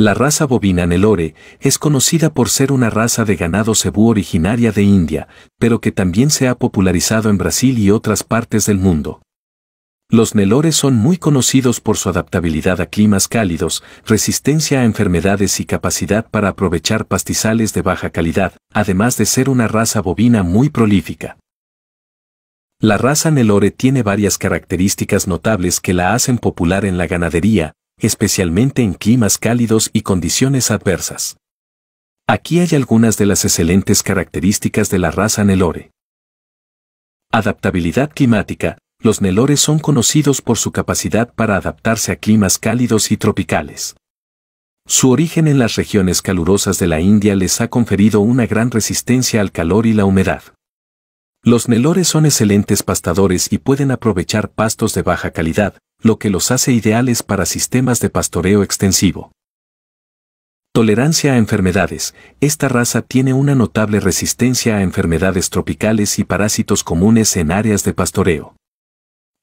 La raza bovina Nelore es conocida por ser una raza de ganado cebú originaria de India, pero que también se ha popularizado en Brasil y otras partes del mundo. Los Nelores son muy conocidos por su adaptabilidad a climas cálidos, resistencia a enfermedades y capacidad para aprovechar pastizales de baja calidad, además de ser una raza bovina muy prolífica. La raza Nelore tiene varias características notables que la hacen popular en la ganadería, especialmente en climas cálidos y condiciones adversas. Aquí hay algunas de las excelentes características de la raza Nelore. Adaptabilidad climática. Los Nelores son conocidos por su capacidad para adaptarse a climas cálidos y tropicales. Su origen en las regiones calurosas de la India les ha conferido una gran resistencia al calor y la humedad. Los Nelores son excelentes pastadores y pueden aprovechar pastos de baja calidad, lo que los hace ideales para sistemas de pastoreo extensivo. Tolerancia a enfermedades. Esta raza tiene una notable resistencia a enfermedades tropicales y parásitos comunes en áreas de pastoreo.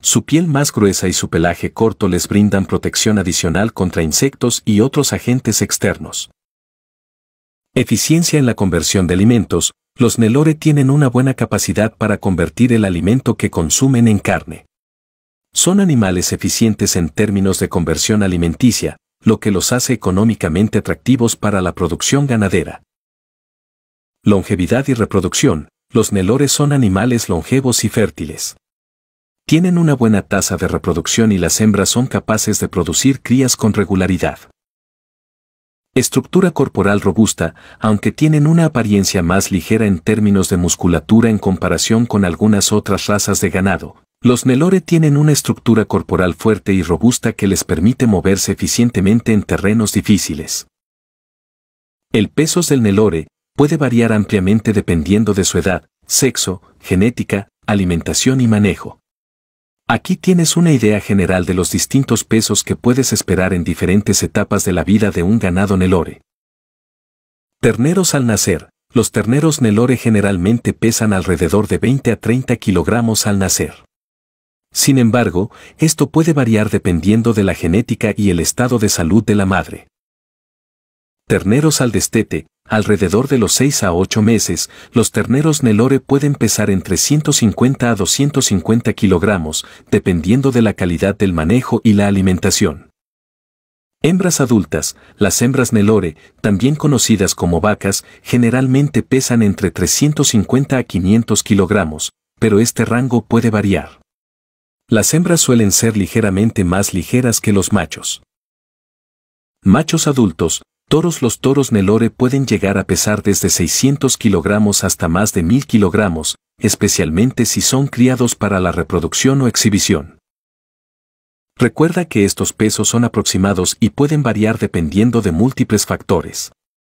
Su piel más gruesa y su pelaje corto les brindan protección adicional contra insectos y otros agentes externos. Eficiencia en la conversión de alimentos. Los Nelore tienen una buena capacidad para convertir el alimento que consumen en carne. Son animales eficientes en términos de conversión alimenticia, lo que los hace económicamente atractivos para la producción ganadera. Longevidad y reproducción. Los nelores son animales longevos y fértiles. Tienen una buena tasa de reproducción y las hembras son capaces de producir crías con regularidad. Estructura corporal robusta, aunque tienen una apariencia más ligera en términos de musculatura en comparación con algunas otras razas de ganado, los Nelore tienen una estructura corporal fuerte y robusta que les permite moverse eficientemente en terrenos difíciles. El peso del Nelore puede variar ampliamente dependiendo de su edad, sexo, genética, alimentación y manejo. Aquí tienes una idea general de los distintos pesos que puedes esperar en diferentes etapas de la vida de un ganado Nelore. Terneros al nacer. Los terneros Nelore generalmente pesan alrededor de 20 a 30 kilogramos al nacer. Sin embargo, esto puede variar dependiendo de la genética y el estado de salud de la madre. Terneros al destete, alrededor de los 6 a 8 meses, los terneros Nelore pueden pesar entre 150 a 250 kilogramos, dependiendo de la calidad del manejo y la alimentación. Hembras adultas, las hembras Nelore, también conocidas como vacas, generalmente pesan entre 350 a 500 kilogramos, pero este rango puede variar. Las hembras suelen ser ligeramente más ligeras que los machos. Machos adultos, toros Los toros Nelore pueden llegar a pesar desde 600 kilogramos hasta más de 1000 kilogramos, especialmente si son criados para la reproducción o exhibición. Recuerda que estos pesos son aproximados y pueden variar dependiendo de múltiples factores.